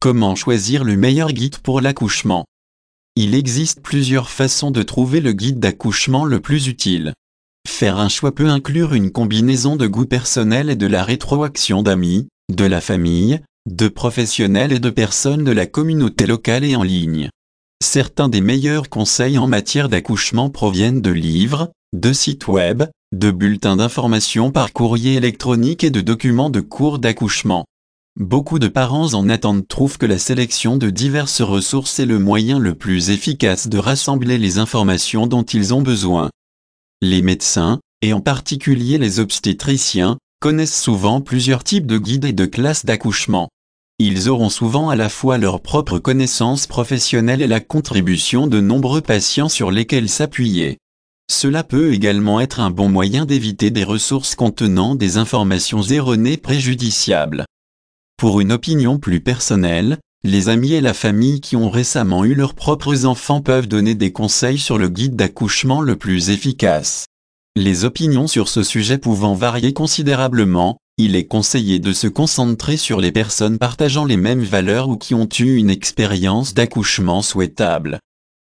Comment choisir le meilleur guide pour l'accouchement Il existe plusieurs façons de trouver le guide d'accouchement le plus utile. Faire un choix peut inclure une combinaison de goûts personnels et de la rétroaction d'amis, de la famille, de professionnels et de personnes de la communauté locale et en ligne. Certains des meilleurs conseils en matière d'accouchement proviennent de livres, de sites web, de bulletins d'information par courrier électronique et de documents de cours d'accouchement. Beaucoup de parents en attente trouvent que la sélection de diverses ressources est le moyen le plus efficace de rassembler les informations dont ils ont besoin. Les médecins, et en particulier les obstétriciens, connaissent souvent plusieurs types de guides et de classes d'accouchement. Ils auront souvent à la fois leur propre connaissance professionnelle et la contribution de nombreux patients sur lesquels s'appuyer. Cela peut également être un bon moyen d'éviter des ressources contenant des informations erronées préjudiciables. Pour une opinion plus personnelle, les amis et la famille qui ont récemment eu leurs propres enfants peuvent donner des conseils sur le guide d'accouchement le plus efficace. Les opinions sur ce sujet pouvant varier considérablement, il est conseillé de se concentrer sur les personnes partageant les mêmes valeurs ou qui ont eu une expérience d'accouchement souhaitable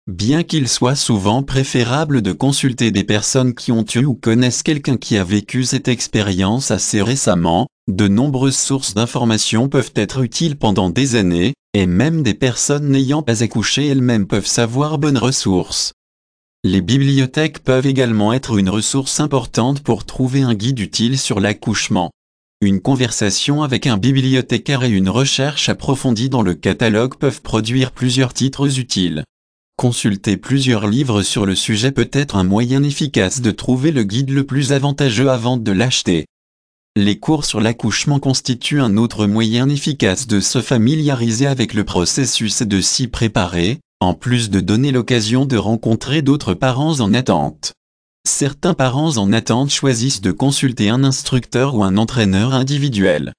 bien qu'il soit souvent préférable de consulter des personnes qui ont eu ou connaissent quelqu'un qui a vécu cette expérience assez récemment, de nombreuses sources d'informations peuvent être utiles pendant des années, et même des personnes n'ayant pas accouché elles-mêmes peuvent savoir bonnes ressources. Les bibliothèques peuvent également être une ressource importante pour trouver un guide utile sur l'accouchement. Une conversation avec un bibliothécaire et une recherche approfondie dans le catalogue peuvent produire plusieurs titres utiles. Consulter plusieurs livres sur le sujet peut être un moyen efficace de trouver le guide le plus avantageux avant de l'acheter. Les cours sur l'accouchement constituent un autre moyen efficace de se familiariser avec le processus et de s'y préparer, en plus de donner l'occasion de rencontrer d'autres parents en attente. Certains parents en attente choisissent de consulter un instructeur ou un entraîneur individuel.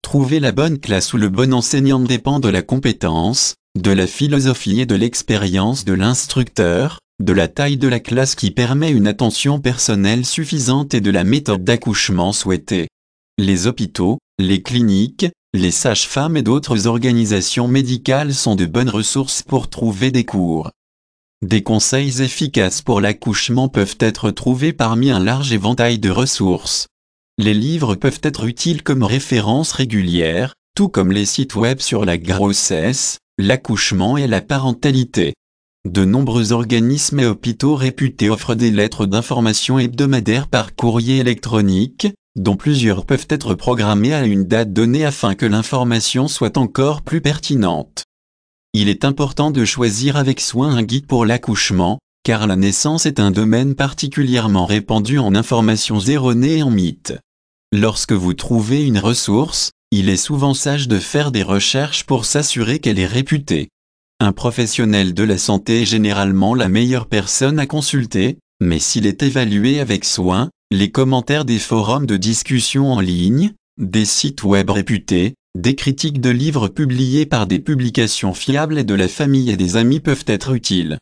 Trouver la bonne classe ou le bon enseignant dépend de la compétence, de la philosophie et de l'expérience de l'instructeur, de la taille de la classe qui permet une attention personnelle suffisante et de la méthode d'accouchement souhaitée. Les hôpitaux, les cliniques, les sages-femmes et d'autres organisations médicales sont de bonnes ressources pour trouver des cours. Des conseils efficaces pour l'accouchement peuvent être trouvés parmi un large éventail de ressources. Les livres peuvent être utiles comme référence régulière, tout comme les sites web sur la grossesse, l'accouchement et la parentalité. De nombreux organismes et hôpitaux réputés offrent des lettres d'information hebdomadaires par courrier électronique, dont plusieurs peuvent être programmées à une date donnée afin que l'information soit encore plus pertinente. Il est important de choisir avec soin un guide pour l'accouchement, car la naissance est un domaine particulièrement répandu en informations erronées et en mythes. Lorsque vous trouvez une ressource, il est souvent sage de faire des recherches pour s'assurer qu'elle est réputée. Un professionnel de la santé est généralement la meilleure personne à consulter, mais s'il est évalué avec soin, les commentaires des forums de discussion en ligne, des sites web réputés, des critiques de livres publiés par des publications fiables et de la famille et des amis peuvent être utiles.